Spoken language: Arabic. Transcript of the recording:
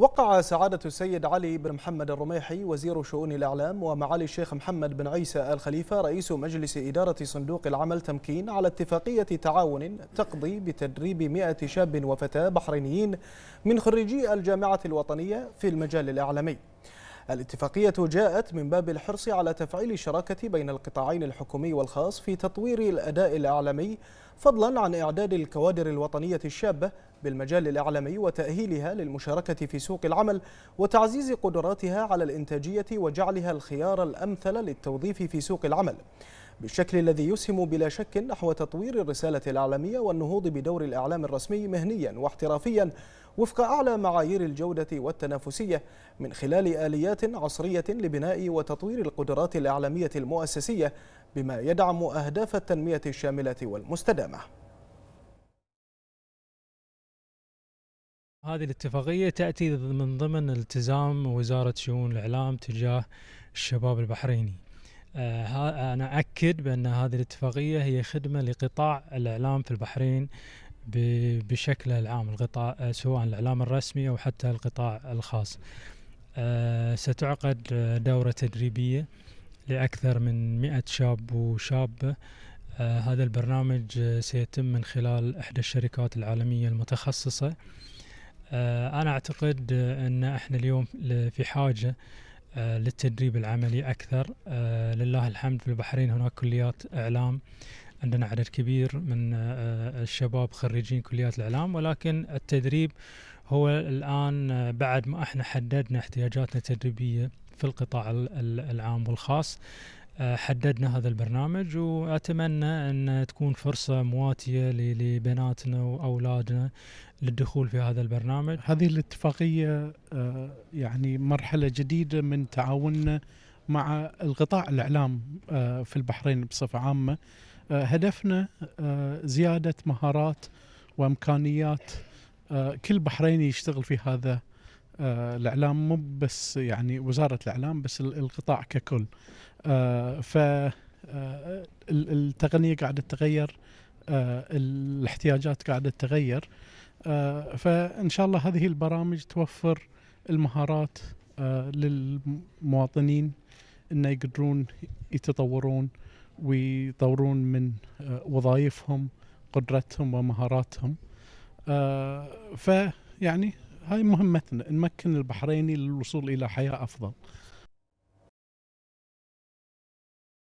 وقع سعادة السيد علي بن محمد الرميحي وزير شؤون الإعلام ومعالي الشيخ محمد بن عيسى الخليفة رئيس مجلس إدارة صندوق العمل تمكين على اتفاقية تعاون تقضي بتدريب 100 شاب وفتاة بحرينيين من خريجي الجامعة الوطنية في المجال الإعلامي الاتفاقية جاءت من باب الحرص على تفعيل الشراكة بين القطاعين الحكومي والخاص في تطوير الأداء الإعلامي فضلا عن إعداد الكوادر الوطنية الشابة بالمجال الإعلامي وتأهيلها للمشاركة في سوق العمل وتعزيز قدراتها على الإنتاجية وجعلها الخيار الأمثل للتوظيف في سوق العمل بالشكل الذي يسهم بلا شك نحو تطوير الرسالة الإعلامية والنهوض بدور الإعلام الرسمي مهنيا واحترافيا وفق أعلى معايير الجودة والتنافسية من خلال آليات عصرية لبناء وتطوير القدرات الإعلامية المؤسسية بما يدعم أهداف التنمية الشاملة والمستدامة هذه الاتفاقية تأتي من ضمن التزام وزارة شؤون الإعلام تجاه الشباب البحريني آه،, آه أنا أكد بأن هذه الاتفاقية هي خدمة لقطاع الإعلام في البحرين بشكل العام القطاع آه، سواء الإعلام الرسمي أو حتى القطاع الخاص آه ستعقد دورة تدريبية لأكثر من مئة شاب وشابة آه هذا البرنامج سيتم من خلال إحدى الشركات العالمية المتخصصة آه أنا أعتقد أن إحنا اليوم في حاجة آه، للتدريب العملي أكثر آه، لله الحمد في البحرين هناك كليات إعلام عندنا عدد كبير من آه، الشباب خريجين كليات الإعلام ولكن التدريب هو الآن بعد ما احنا حددنا احتياجاتنا التدريبية في القطاع العام والخاص حددنا هذا البرنامج واتمنى ان تكون فرصه مواتيه لبناتنا واولادنا للدخول في هذا البرنامج. هذه الاتفاقيه آه، يعني مرحله جديده من تعاوننا مع القطاع الاعلام آه، في البحرين بصفه عامه. آه، هدفنا زياده مهارات وامكانيات كل بحريني يشتغل في هذا آه، الاعلام مو بس يعني وزاره الاعلام بس القطاع ككل آه، ف آه، التقنيه قاعده تتغير الاحتياجات قاعده تتغير فان شاء الله هذه البرامج توفر المهارات للمواطنين انه يقدرون يتطورون ويطورون من وظائفهم قدرتهم ومهاراتهم فيعني هاي مهمتنا نمكن البحريني للوصول إلى حياة أفضل